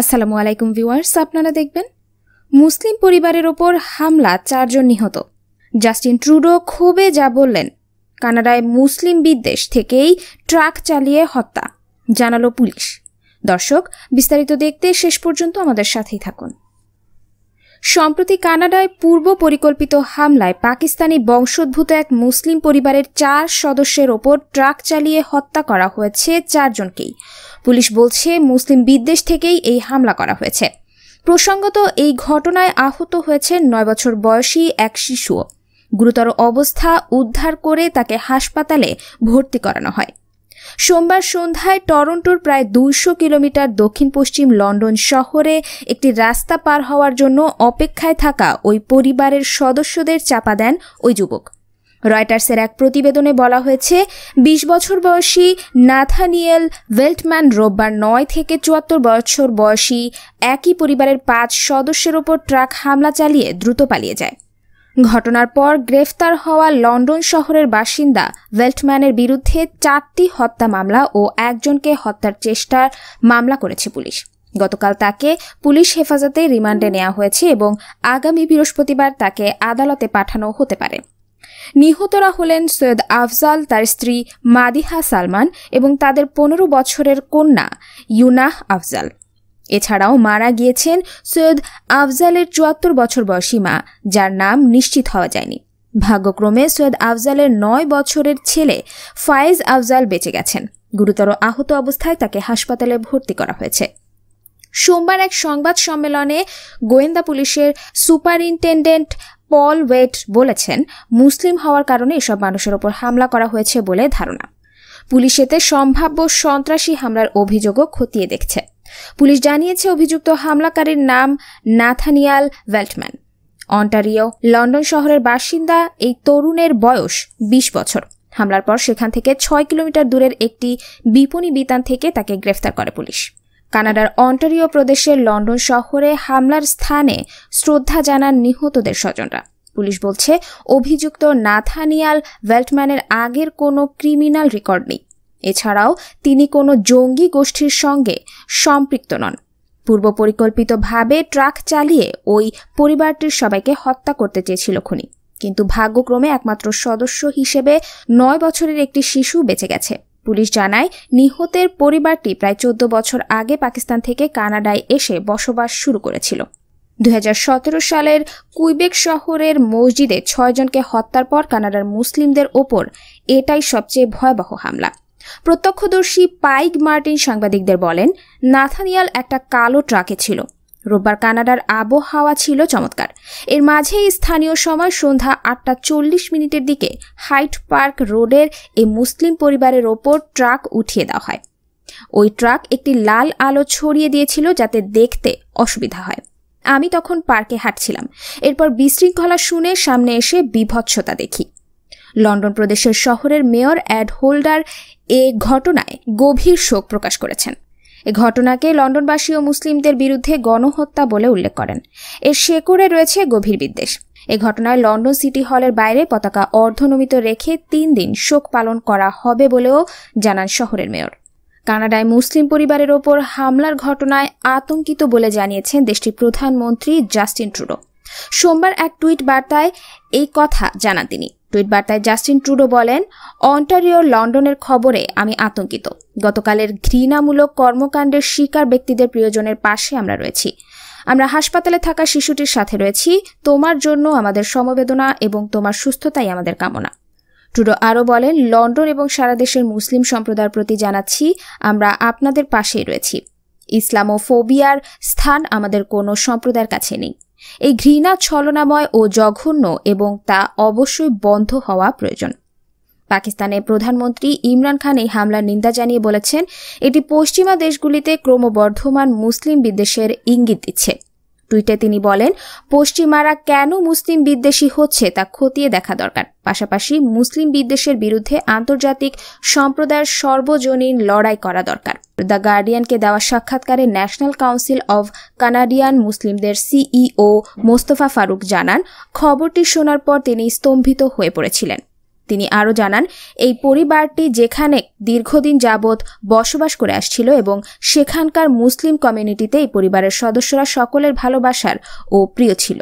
আসসালামু আলাইকুম ভিউয়ার্স আপনারা দেখবেন মুসলিম পরিবারের ওপর হামলা চারজন নিহত জাস্টিন ট্রুডো ক্ষোভে যা বললেন কানাডায় মুসলিম বিদ্বেষ থেকেই ট্রাক চালিয়ে হত্যা জানালো পুলিশ দর্শক বিস্তারিত দেখতে শেষ পর্যন্ত আমাদের সাথেই থাকুন সম্প্রতি কানাডায় পূর্ব পরিকল্পিত হামলায় পাকিস্তানি বংশোদ্ভূত এক মুসলিম পরিবারের চার সদস্যের ওপর ট্রাক চালিয়ে হত্যা করা হয়েছে চারজনকেই পুলিশ বলছে মুসলিম বিদ্বেষ থেকেই এই হামলা করা হয়েছে প্রসঙ্গত এই ঘটনায় আহত হয়েছে নয় বছর বয়সী এক শিশুও গুরুতর অবস্থা উদ্ধার করে তাকে হাসপাতালে ভর্তি করানো হয় সোমবার সন্ধ্যায় টরন্টোর প্রায় দুইশো কিলোমিটার দক্ষিণ পশ্চিম লন্ডন শহরে একটি রাস্তা পার হওয়ার জন্য অপেক্ষায় থাকা ওই পরিবারের সদস্যদের চাপা দেন ওই যুবক রয়টার্সের এক প্রতিবেদনে বলা হয়েছে ২০ বছর বয়সী নাথানিয়েল ওয়েল্টম্যান রোববার নয় থেকে চুয়াত্তর বছর বয়সী একই পরিবারের পাঁচ সদস্যের ওপর ট্রাক হামলা চালিয়ে দ্রুত পালিয়ে যায় ঘটনার পর গ্রেফতার হওয়া লন্ডন শহরের বাসিন্দা ওয়েল্টম্যানের বিরুদ্ধে চারটি হত্যা মামলা ও একজনকে হত্যার চেষ্টার মামলা করেছে পুলিশ গতকাল তাকে পুলিশ হেফাজতে রিমান্ডে নেওয়া হয়েছে এবং আগামী বৃহস্পতিবার তাকে আদালতে পাঠানো হতে পারে নিহতরা হলেন সৈয়দ আফজাল তার স্ত্রী মাদিহা সালমান এবং তাদের পনেরো বছরের কন্যা ইউনাহ আফজাল এছাড়াও মারা গিয়েছেন সৈয়দ আফজালের চুয়াত্তর বছর বয়সী মা যার নাম নিশ্চিত হওয়া যায়নি ভাগ্যক্রমে সৈয়দ আফজালের নয় বছরের ছেলে ফায়েজ আফজাল বেঁচে গেছেন গুরুতর আহত অবস্থায় তাকে হাসপাতালে ভর্তি করা হয়েছে সোমবার এক সংবাদ সম্মেলনে গোয়েন্দা পুলিশের সুপারিনটেন্ডেন্ট পল ওয়েট বলেছেন মুসলিম হওয়ার কারণে এসব মানুষের ওপর হামলা করা হয়েছে বলে ধারণা পুলিশ এতে সম্ভাব্য সন্ত্রাসী হামলার অভিযোগও খতিয়ে দেখছে পুলিশ জানিয়েছে অভিযুক্ত হামলাকারীর নাম নাথানিয়াল ভেল্টম্যান অন্টারিও লন্ডন শহরের বাসিন্দা এই তরুণের বয়স ২০ বছর হামলার পর সেখান থেকে ছয় কিলোমিটার দূরের একটি বিপণী বিতান থেকে তাকে গ্রেফতার করে পুলিশ কানাডার অন্টারিও প্রদেশের লন্ডন শহরে হামলার স্থানে শ্রদ্ধা জানান নিহতদের স্বজনরা পুলিশ বলছে অভিযুক্ত নাথানিয়াল ভেল্টম্যানের আগের কোনো ক্রিমিনাল রেকর্ড নেই এছাড়াও তিনি কোনো জঙ্গি গোষ্ঠীর সঙ্গে সম্পৃক্ত নন পূর্ব পরিকল্পিতভাবে ট্রাক চালিয়ে ওই পরিবারটির সবাইকে হত্যা করতে চেয়েছিল খুনি কিন্তু ভাগ্যক্রমে একমাত্র সদস্য হিসেবে নয় বছরের একটি শিশু বেঁচে গেছে পুলিশ জানায় নিহতের পরিবারটি প্রায় চোদ্দ বছর আগে পাকিস্তান থেকে কানাডায় এসে বসবাস শুরু করেছিল দু সালের কুইবেক শহরের মসজিদে ছয়জনকে হত্যার পর কানাডার মুসলিমদের ওপর এটাই সবচেয়ে ভয়াবহ হামলা প্রত্যক্ষদর্শী পাইক মার্টিন সাংবাদিকদের বলেন নাথানিয়াল একটা কালো ট্রাকে ছিল রোববার কানাডার আবহাওয়া ছিল চমৎকার এর মাঝে স্থানীয় সময় সন্ধ্যা আটটা চল্লিশ মিনিটের দিকে হাইট পার্ক রোডের এই মুসলিম পরিবারের ওপর ট্রাক উঠিয়ে দেওয়া হয় ওই ট্রাক একটি লাল আলো ছড়িয়ে দিয়েছিল যাতে দেখতে অসুবিধা হয় আমি তখন পার্কে হাঁটছিলাম এরপর বিশৃঙ্খলা শুনে সামনে এসে বিভৎসতা দেখি লন্ডন প্রদেশের শহরের মেয়র অ্যাড হোল্ডার এ ঘটনায় গভীর শোক প্রকাশ করেছেন এ ঘটনাকে লন্ডনবাসী ও মুসলিমদের বিরুদ্ধে গণহত্যা বলে উল্লেখ করেন এর শেকড়ে রয়েছে গভীর বিদ্বেষ এ ঘটনায় লন্ডন সিটি হলের বাইরে পতাকা অর্ধনমিত রেখে তিন দিন শোক পালন করা হবে বলেও জানান শহরের মেয়র কানাডায় মুসলিম পরিবারের ওপর হামলার ঘটনায় আতঙ্কিত বলে জানিয়েছেন দেশটির প্রধানমন্ত্রী জাস্টিন ট্রুডো সোমবার এক টুইট বার্তায় এই কথা জানান তিনি টুইট বার্তায় জাস্টিন ট্রুডো বলেন অন্টারিও লন্ডনের খবরে আমি আতঙ্কিত গতকালের ঘৃণামূলক কর্মকাণ্ডের শিকার ব্যক্তিদের প্রিয়জনের পাশে আমরা রয়েছি আমরা হাসপাতালে থাকা শিশুটির সাথে রয়েছি তোমার জন্য আমাদের সমবেদনা এবং তোমার সুস্থতাই আমাদের কামনা ট্রুডো আরও বলেন লন্ডন এবং সারা দেশের মুসলিম সম্প্রদায়ের প্রতি জানাচ্ছি আমরা আপনাদের পাশেই রয়েছি ইসলাম ও ফোবিয়ার স্থান আমাদের কোনো সম্প্রদায়ের কাছে নেই এই ঘৃণা ছলনাময় ও জঘন্য এবং তা অবশ্যই বন্ধ হওয়া প্রয়োজন পাকিস্তানের প্রধানমন্ত্রী ইমরান খান এই হামলার নিন্দা জানিয়ে বলেছেন এটি পশ্চিমা দেশগুলিতে ক্রমবর্ধমান মুসলিম বিদ্বেষের ইঙ্গিত দিচ্ছে টুইটে তিনি বলেন পশ্চিমারা কেন মুসলিম বিদ্বেষী হচ্ছে তা খতিয়ে দেখা দরকার পাশাপাশি মুসলিম বিদ্বেষের বিরুদ্ধে আন্তর্জাতিক সম্প্রদায়ের সর্বজনীন লড়াই করা দরকার দ্য গার্ডিয়ানকে দেওয়া সাক্ষাৎকারে ন্যাশনাল কাউন্সিল অব কানাডিয়ান মুসলিমদের সিইও মোস্তফা ফারুক জানান খবরটি শোনার পর তিনি স্তম্ভিত হয়ে পড়েছিলেন তিনি আরও জানান এই পরিবারটি যেখানে দীর্ঘদিন যাবৎ বসবাস করে আসছিল এবং সেখানকার মুসলিম কমিউনিটিতে এই পরিবারের সদস্যরা সকলের ভালোবাসার ও প্রিয় ছিল